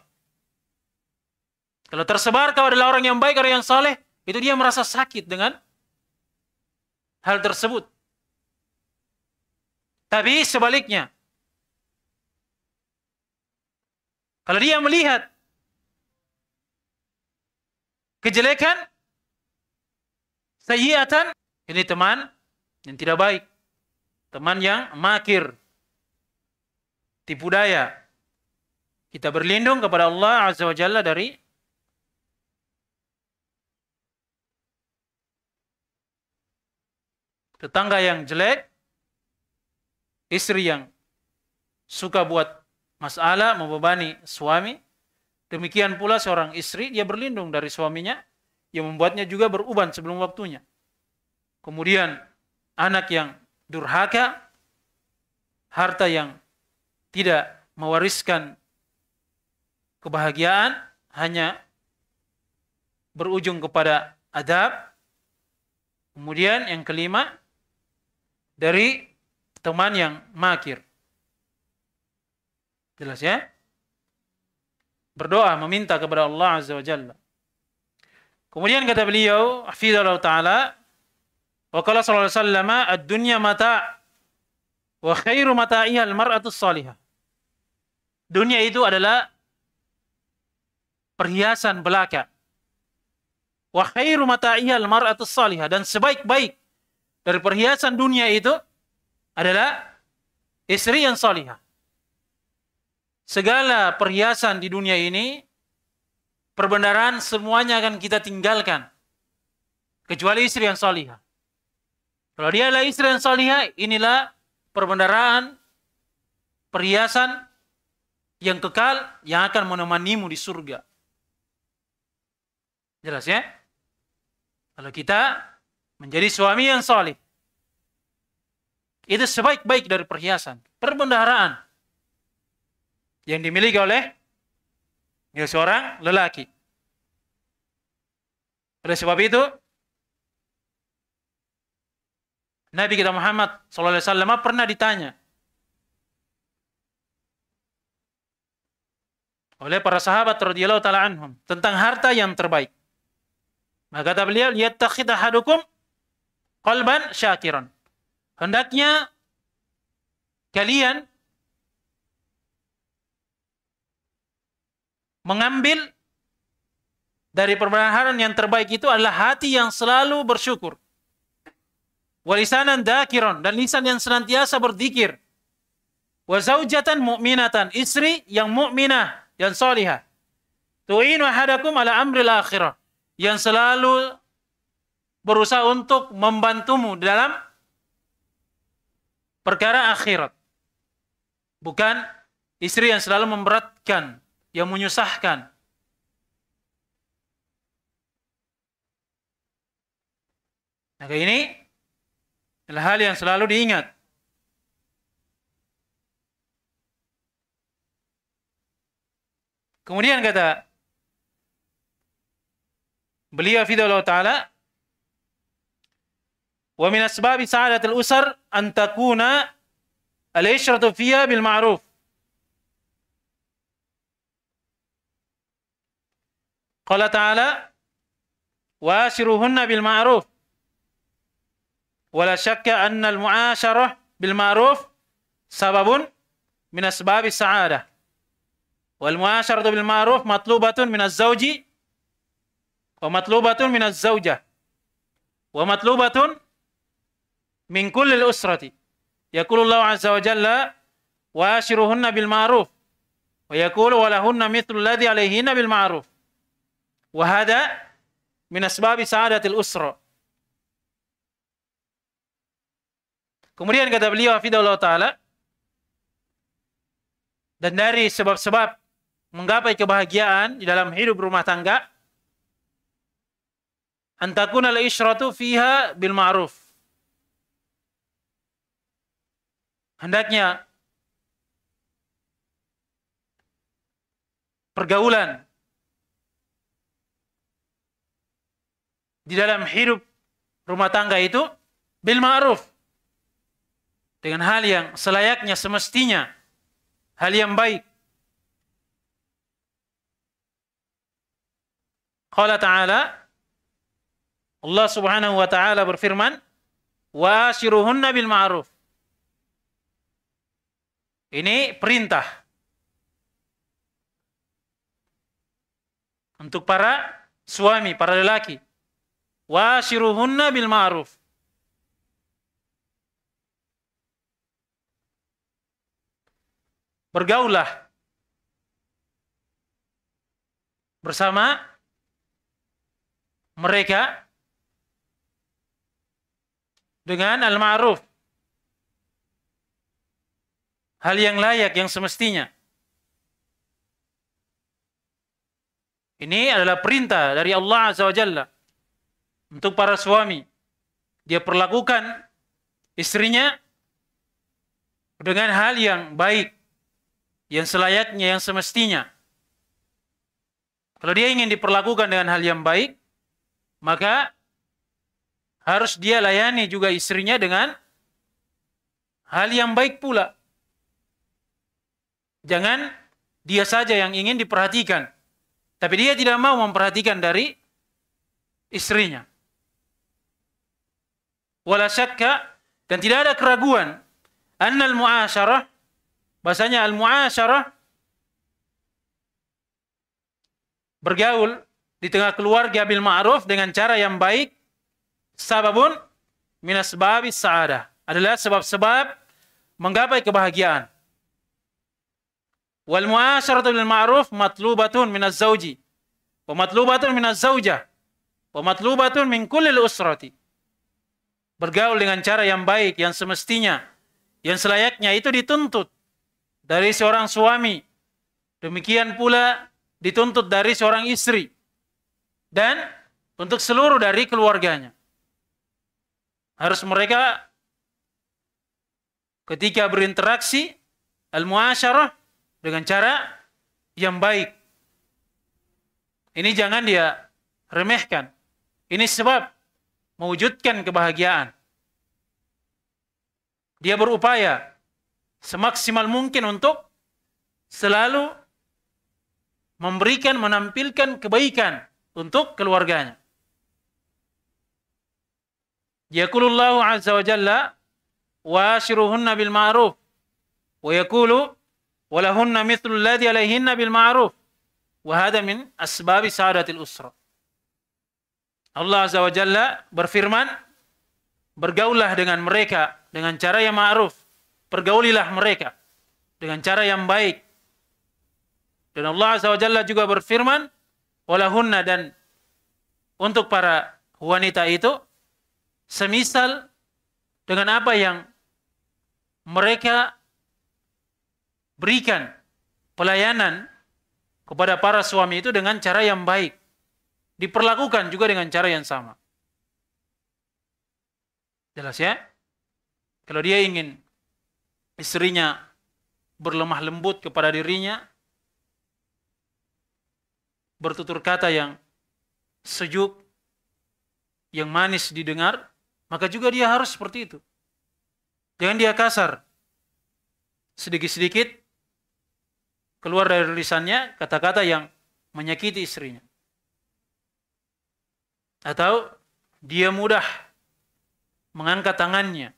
Kalau tersebar kau adalah orang yang baik, orang yang soleh, itu dia merasa sakit dengan hal tersebut. Tapi sebaliknya, Kalau dia melihat kejelekan, sayyiatan, ini teman yang tidak baik. Teman yang makir. Tipu daya. Kita berlindung kepada Allah Azza wa Jalla dari tetangga yang jelek, istri yang suka buat masalah membebani suami. Demikian pula seorang istri, dia berlindung dari suaminya yang membuatnya juga beruban sebelum waktunya. Kemudian anak yang durhaka, harta yang tidak mewariskan kebahagiaan hanya berujung kepada adab. Kemudian yang kelima dari teman yang makir. Jelas ya? Berdoa, meminta kepada Allah Azza wa Jalla. Kemudian kata beliau, Hafizallahu ta'ala, wa qala sallallahu alaihi wasallam, "Ad-dunya mata' wa khairu mata'iha al-mar'atu salihah." Dunia itu adalah perhiasan belaka. Wa khairu mata'iha al-mar'atu salihah dan sebaik-baik dari perhiasan dunia itu adalah istri yang salihah segala perhiasan di dunia ini, perbendaharaan semuanya akan kita tinggalkan. Kecuali istri yang solihah. Kalau dia adalah istri yang solihah, inilah perbendaharaan, perhiasan yang kekal yang akan menemanimu di surga. Jelas ya? Kalau kita menjadi suami yang solih, itu sebaik-baik dari perhiasan, perbendaharaan, yang dimiliki oleh ya, seorang lelaki. Oleh sebab itu, Nabi kita Muhammad SAW pernah ditanya oleh para sahabat radhiyallahu taala anhum tentang harta yang terbaik. Maka kata beliau, "Yattakhid hadukum, qalban syakiran." Hendaknya kalian mengambil dari perbenaran yang terbaik itu adalah hati yang selalu bersyukur. Walisanan dakiron dan lisan yang senantiasa berzikir. Wazaujatan mu'minatan, istri yang mu'minah dan solihah. Tu'in hadakum ala amril akhirah. Yang selalu berusaha untuk membantumu dalam perkara akhirat. Bukan istri yang selalu memberatkan yang menyusahkan. Maka nah, ini adalah hal yang selalu diingat. Kemudian kata beliau fidallahu ta'ala wa min asbabi sa'adatil usar an takuna al-ishratu fiha bil ma'ruf قال تعالى واشروهن بالمعروف ولا شك أن المعاشرة بالمعروف سبب من أسباب السعادة والمعاشرة بالمعروف مطلوبة من الزوج ومطلوبة من الزوجة ومطلوبة من كل الأسرة يقول الله عز وجل واشرهن بالمعروف ويقول ولهن مثل الذي عليهن بالمعروف Wahada min asbabi sa'adatil usra. Kemudian kata beliau hafidahullah taala dan dari sebab-sebab menggapai kebahagiaan di dalam hidup rumah tangga antakuna al-isyratu fiha bil ma'ruf. Hendaknya pergaulan di dalam hidup rumah tangga itu bil ma'ruf dengan hal yang selayaknya semestinya hal yang baik Qala ta'ala Allah Subhanahu wa taala berfirman wa asyiruhunna bil ma'ruf Ini perintah untuk para suami, para lelaki Wasiruhunna bil ma'ruf. Bergaulah bersama mereka dengan al-ma'ruf. Hal yang layak, yang semestinya. Ini adalah perintah dari Allah Azza wa Jalla untuk para suami. Dia perlakukan istrinya dengan hal yang baik, yang selayaknya, yang semestinya. Kalau dia ingin diperlakukan dengan hal yang baik, maka harus dia layani juga istrinya dengan hal yang baik pula. Jangan dia saja yang ingin diperhatikan, tapi dia tidak mau memperhatikan dari istrinya wala syakka dan tidak ada keraguan annal muasyarah bahasanya al muasyarah bergaul di tengah keluarga bil ma'ruf dengan cara yang baik sababun minas babi sa'adah adalah sebab-sebab menggapai kebahagiaan wal muasyaratu bil ma'ruf matlubatun minaz zauji wa matlubatun minaz zawjah wa matlubatun min kulli usrati bergaul dengan cara yang baik, yang semestinya, yang selayaknya itu dituntut dari seorang suami. Demikian pula dituntut dari seorang istri dan untuk seluruh dari keluarganya. Harus mereka ketika berinteraksi al-muasyarah dengan cara yang baik. Ini jangan dia remehkan. Ini sebab mewujudkan kebahagiaan. Dia berupaya semaksimal mungkin untuk selalu memberikan, menampilkan kebaikan untuk keluarganya. Yaqulullahu azza wa jalla washiruhunna bil ma'ruf wa yaqulu walahunna mithlu alladhi alayhinna bil ma'ruf wa hada min asbabi sa'adatil usrah. Allah Azza wa Jalla berfirman, bergaulah dengan mereka dengan cara yang ma'ruf. Pergaulilah mereka dengan cara yang baik. Dan Allah Azza wa Jalla juga berfirman, walahunna dan untuk para wanita itu semisal dengan apa yang mereka berikan pelayanan kepada para suami itu dengan cara yang baik diperlakukan juga dengan cara yang sama. Jelas ya? Kalau dia ingin istrinya berlemah lembut kepada dirinya, bertutur kata yang sejuk, yang manis didengar, maka juga dia harus seperti itu. Jangan dia kasar. Sedikit-sedikit keluar dari lisannya kata-kata yang menyakiti istrinya. Atau dia mudah mengangkat tangannya,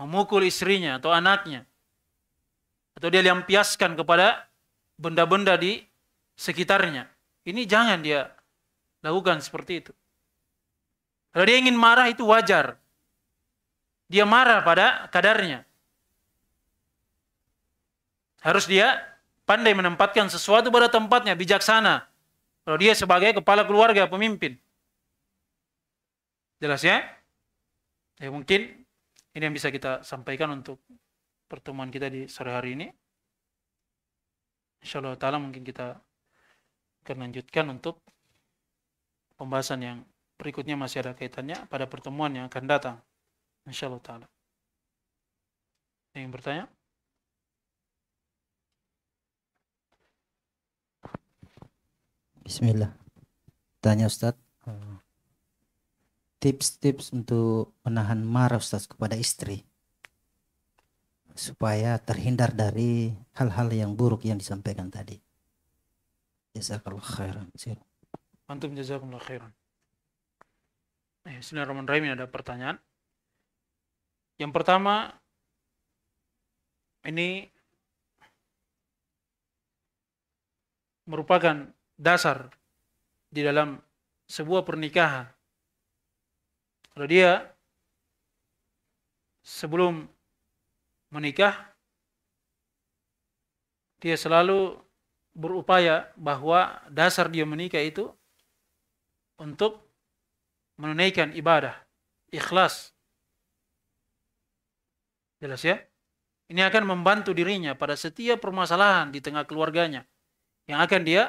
memukul istrinya atau anaknya. Atau dia lampiaskan kepada benda-benda di sekitarnya. Ini jangan dia lakukan seperti itu. Kalau dia ingin marah itu wajar. Dia marah pada kadarnya. Harus dia pandai menempatkan sesuatu pada tempatnya, bijaksana. Kalau dia sebagai kepala keluarga, pemimpin. Jelas ya? Ya mungkin ini yang bisa kita sampaikan untuk pertemuan kita di sore hari ini. Insya Allah taala mungkin kita akan lanjutkan untuk pembahasan yang berikutnya masih ada kaitannya pada pertemuan yang akan datang. Insya Allah taala. Yang bertanya? Bismillah. Tanya Ustadz tips-tips untuk menahan marah Ustaz kepada istri supaya terhindar dari hal-hal yang buruk yang disampaikan tadi. Jazakallah khairan. Antum jazakumullah khairan. Eh, Bismillahirrahmanirrahim ada pertanyaan. Yang pertama ini merupakan dasar di dalam sebuah pernikahan kalau dia sebelum menikah dia selalu berupaya bahwa dasar dia menikah itu untuk menunaikan ibadah ikhlas jelas ya ini akan membantu dirinya pada setiap permasalahan di tengah keluarganya yang akan dia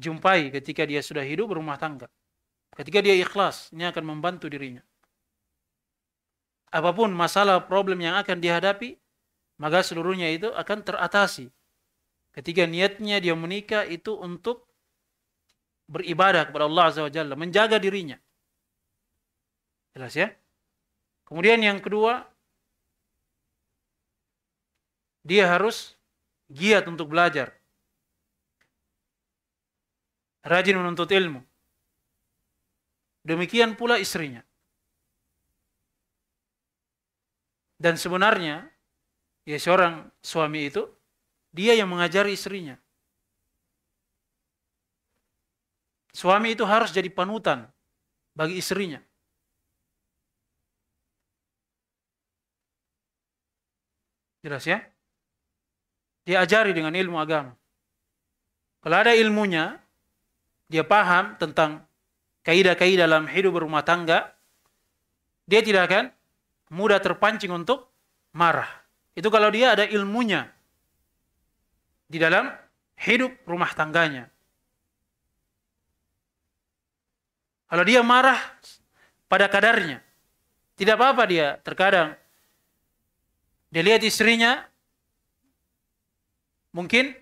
jumpai ketika dia sudah hidup berumah tangga Ketika dia ikhlas, ini akan membantu dirinya. Apapun masalah problem yang akan dihadapi, maka seluruhnya itu akan teratasi. Ketika niatnya dia menikah itu untuk beribadah kepada Allah Azza wa Jalla, menjaga dirinya. Jelas ya? Kemudian yang kedua, dia harus giat untuk belajar. Rajin menuntut ilmu. Demikian pula istrinya. Dan sebenarnya, ya seorang suami itu, dia yang mengajari istrinya. Suami itu harus jadi panutan bagi istrinya. Jelas ya? Diajari dengan ilmu agama. Kalau ada ilmunya, dia paham tentang kaidah-kaidah dalam hidup berumah tangga, dia tidak akan mudah terpancing untuk marah. Itu kalau dia ada ilmunya di dalam hidup rumah tangganya. Kalau dia marah pada kadarnya, tidak apa-apa dia terkadang. Dia lihat istrinya, mungkin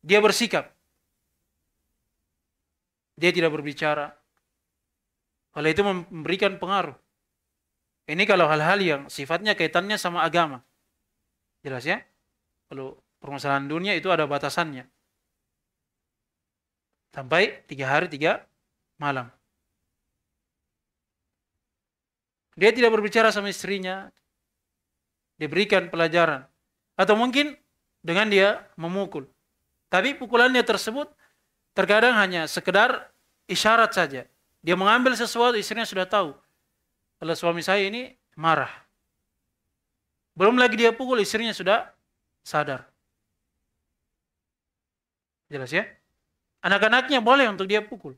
dia bersikap. Dia tidak berbicara oleh itu memberikan pengaruh. Ini kalau hal-hal yang sifatnya kaitannya sama agama. Jelas ya? Kalau permasalahan dunia itu ada batasannya. Sampai tiga hari, tiga malam. Dia tidak berbicara sama istrinya. Diberikan pelajaran. Atau mungkin dengan dia memukul. Tapi pukulannya tersebut terkadang hanya sekedar isyarat saja. Dia mengambil sesuatu, istrinya sudah tahu. Kalau suami saya ini marah. Belum lagi dia pukul, istrinya sudah sadar. Jelas ya? Anak-anaknya boleh untuk dia pukul.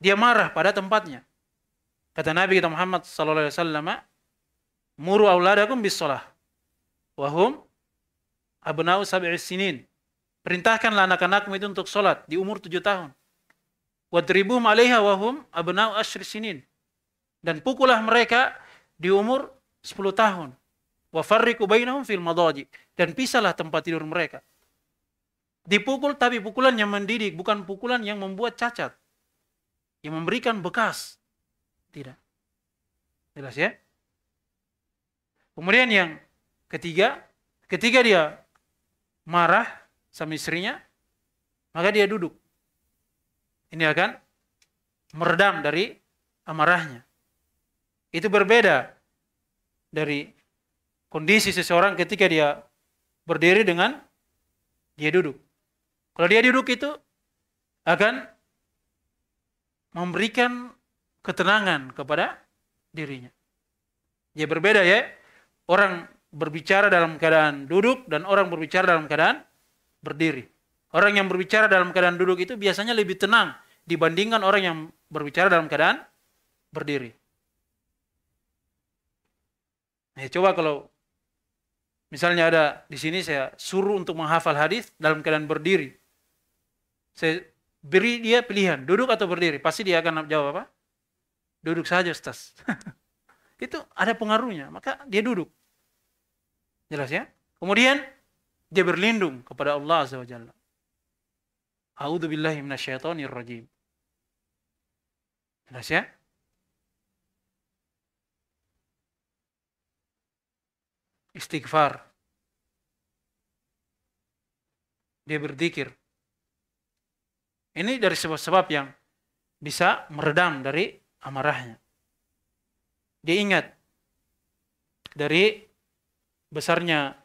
Dia marah pada tempatnya. Kata Nabi kita Muhammad sallallahu alaihi wasallam, "Muru auladakum bis shalah wa hum abna'u sab'i sinin." Perintahkanlah anak-anakmu itu untuk sholat di umur tujuh tahun. Wadribuhum alaiha wahum abna'u asri sinin. Dan pukulah mereka di umur 10 tahun. Wa farriku bainahum fil madaji. Dan pisahlah tempat tidur mereka. Dipukul tapi pukulan yang mendidik, bukan pukulan yang membuat cacat. Yang memberikan bekas. Tidak. Jelas ya? Kemudian yang ketiga, ketika dia marah sama istrinya, maka dia duduk ini akan meredam dari amarahnya. Itu berbeda dari kondisi seseorang ketika dia berdiri dengan dia duduk. Kalau dia duduk itu akan memberikan ketenangan kepada dirinya. Dia berbeda ya. Orang berbicara dalam keadaan duduk dan orang berbicara dalam keadaan berdiri. Orang yang berbicara dalam keadaan duduk itu biasanya lebih tenang dibandingkan orang yang berbicara dalam keadaan berdiri. Nah, coba kalau misalnya ada di sini saya suruh untuk menghafal hadis dalam keadaan berdiri. Saya beri dia pilihan, duduk atau berdiri. Pasti dia akan jawab apa? Duduk saja, Ustaz. <laughs> itu ada pengaruhnya, maka dia duduk. Jelas ya? Kemudian dia berlindung kepada Allah subhanahu wa A'udzu billahi minasyaitonir rajim. Jelas ya? Istighfar. Dia berzikir. Ini dari sebab-sebab yang bisa meredam dari amarahnya. Dia ingat dari besarnya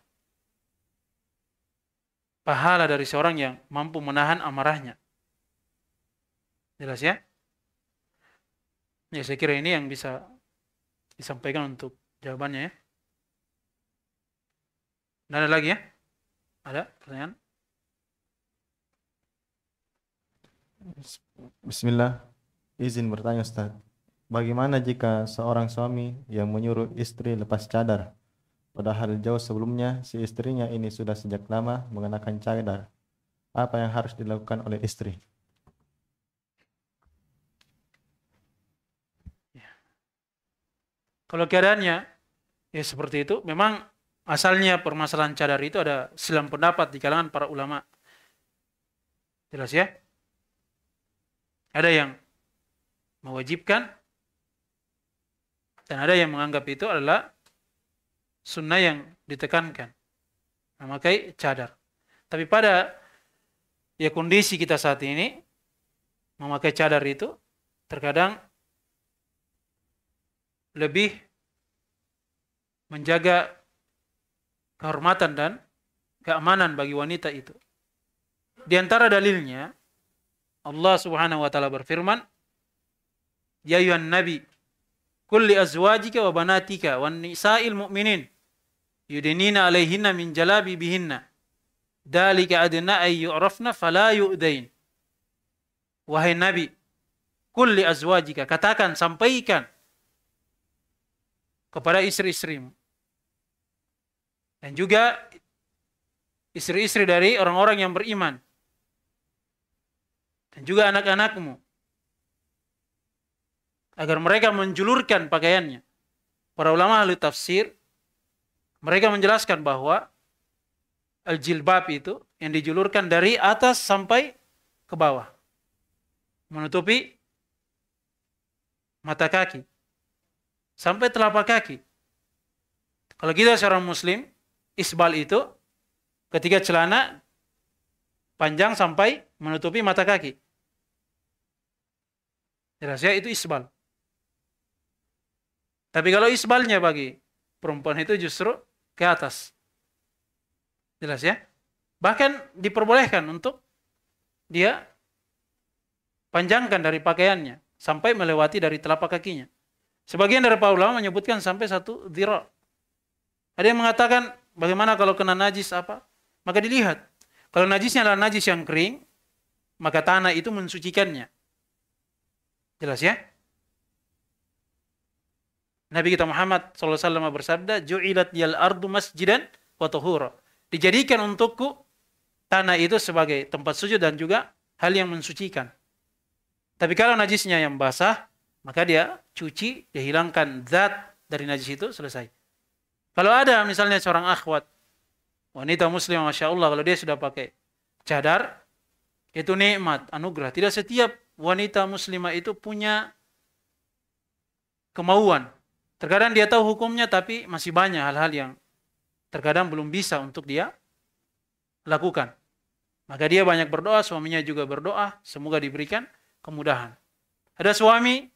pahala dari seorang yang mampu menahan amarahnya. Jelas ya? Ya saya kira ini yang bisa disampaikan untuk jawabannya ya. Dan ada lagi ya? Ada pertanyaan? Bismillah, izin bertanya Ustaz. Bagaimana jika seorang suami yang menyuruh istri lepas cadar pada hari jauh sebelumnya, si istrinya ini sudah sejak lama mengenakan cadar. Apa yang harus dilakukan oleh istri? Ya. Kalau keadaannya ya seperti itu, memang asalnya permasalahan cadar itu ada silam pendapat di kalangan para ulama. Jelas ya? Ada yang mewajibkan dan ada yang menganggap itu adalah sunnah yang ditekankan memakai cadar. Tapi pada ya kondisi kita saat ini memakai cadar itu terkadang lebih menjaga kehormatan dan keamanan bagi wanita itu. Di antara dalilnya Allah Subhanahu wa taala berfirman, "Ya ayuhan nabi, kulli azwajika wa banatika wan nisa'il mu'minin" yudinina alaihinna min jalabi bihinna. Dalika adna ay yu'rafna fala yu'dain. Wahai Nabi, kulli azwajika, katakan, sampaikan kepada istri-istrimu. Dan juga istri-istri dari orang-orang yang beriman. Dan juga anak-anakmu. Agar mereka menjulurkan pakaiannya. Para ulama ahli tafsir mereka menjelaskan bahwa al-jilbab itu yang dijulurkan dari atas sampai ke bawah. Menutupi mata kaki. Sampai telapak kaki. Kalau kita seorang muslim, isbal itu ketika celana panjang sampai menutupi mata kaki. Jelas ya, itu isbal. Tapi kalau isbalnya bagi perempuan itu justru ke atas. Jelas ya? Bahkan diperbolehkan untuk dia panjangkan dari pakaiannya sampai melewati dari telapak kakinya. Sebagian dari para ulama menyebutkan sampai satu zira. Ada yang mengatakan bagaimana kalau kena najis apa? Maka dilihat. Kalau najisnya adalah najis yang kering, maka tanah itu mensucikannya. Jelas ya? Nabi kita Muhammad SAW bersabda, "Ju'ilat yal ardu masjidan wa tuhura." Dijadikan untukku tanah itu sebagai tempat sujud dan juga hal yang mensucikan. Tapi kalau najisnya yang basah, maka dia cuci, dia hilangkan zat dari najis itu selesai. Kalau ada misalnya seorang akhwat, wanita muslim Masya Allah, kalau dia sudah pakai cadar, itu nikmat, anugerah. Tidak setiap wanita muslimah itu punya kemauan Terkadang dia tahu hukumnya tapi masih banyak hal-hal yang terkadang belum bisa untuk dia lakukan. Maka dia banyak berdoa, suaminya juga berdoa, semoga diberikan kemudahan. Ada suami,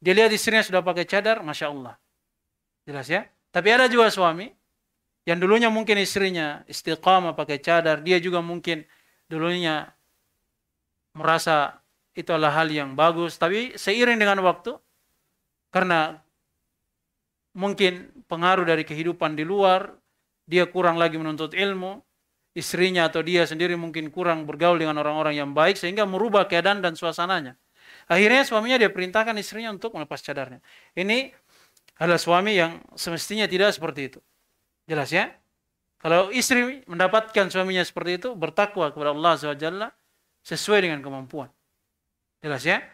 dia lihat istrinya sudah pakai cadar, Masya Allah. Jelas ya? Tapi ada juga suami, yang dulunya mungkin istrinya istiqamah pakai cadar, dia juga mungkin dulunya merasa itu adalah hal yang bagus. Tapi seiring dengan waktu, karena mungkin pengaruh dari kehidupan di luar, dia kurang lagi menuntut ilmu, istrinya atau dia sendiri mungkin kurang bergaul dengan orang-orang yang baik sehingga merubah keadaan dan suasananya. Akhirnya suaminya dia perintahkan istrinya untuk melepas cadarnya. Ini adalah suami yang semestinya tidak seperti itu. Jelas ya? Kalau istri mendapatkan suaminya seperti itu, bertakwa kepada Allah SWT sesuai dengan kemampuan. Jelas ya?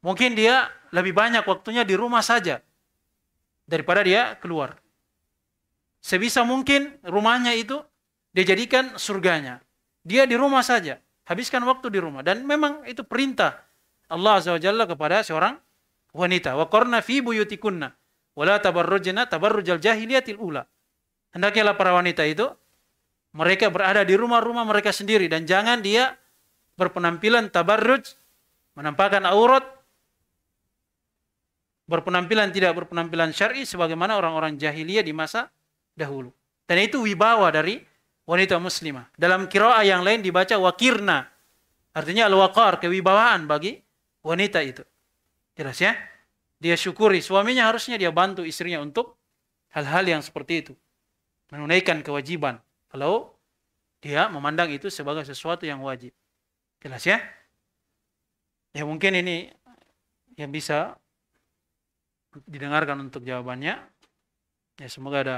Mungkin dia lebih banyak waktunya di rumah saja daripada dia keluar. Sebisa mungkin rumahnya itu dia jadikan surganya. Dia di rumah saja, habiskan waktu di rumah dan memang itu perintah Allah Azza kepada seorang wanita. Wa korna fi buyutikunna wa la tabarrujna tabarrujal jahiliyatil ula. Hendaknya para wanita itu mereka berada di rumah-rumah mereka sendiri dan jangan dia berpenampilan tabarruj menampakkan aurat berpenampilan tidak berpenampilan syar'i sebagaimana orang-orang jahiliyah di masa dahulu. Dan itu wibawa dari wanita muslimah. Dalam kiroah yang lain dibaca wakirna. Artinya al-waqar, kewibawaan bagi wanita itu. Jelas ya? Dia syukuri suaminya harusnya dia bantu istrinya untuk hal-hal yang seperti itu. Menunaikan kewajiban. Kalau dia memandang itu sebagai sesuatu yang wajib. Jelas ya? Ya mungkin ini yang bisa didengarkan untuk jawabannya. Ya semoga ada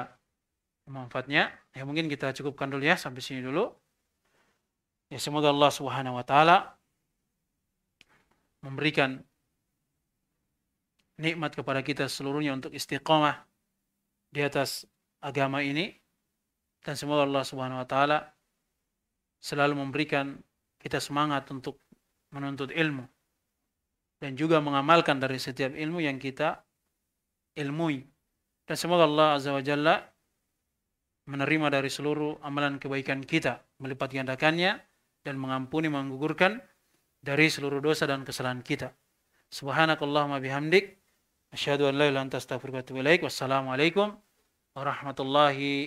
manfaatnya. Ya mungkin kita cukupkan dulu ya sampai sini dulu. Ya semoga Allah Subhanahu wa taala memberikan nikmat kepada kita seluruhnya untuk istiqomah di atas agama ini dan semoga Allah Subhanahu wa taala selalu memberikan kita semangat untuk menuntut ilmu dan juga mengamalkan dari setiap ilmu yang kita ilmui. Dan semoga Allah Azza wa Jalla menerima dari seluruh amalan kebaikan kita, melipat gandakannya dan mengampuni menggugurkan dari seluruh dosa dan kesalahan kita. Subhanakallahumma bihamdik asyhadu an la ilaha illa anta astaghfiruka wa atubu ilaik. Wassalamualaikum warahmatullahi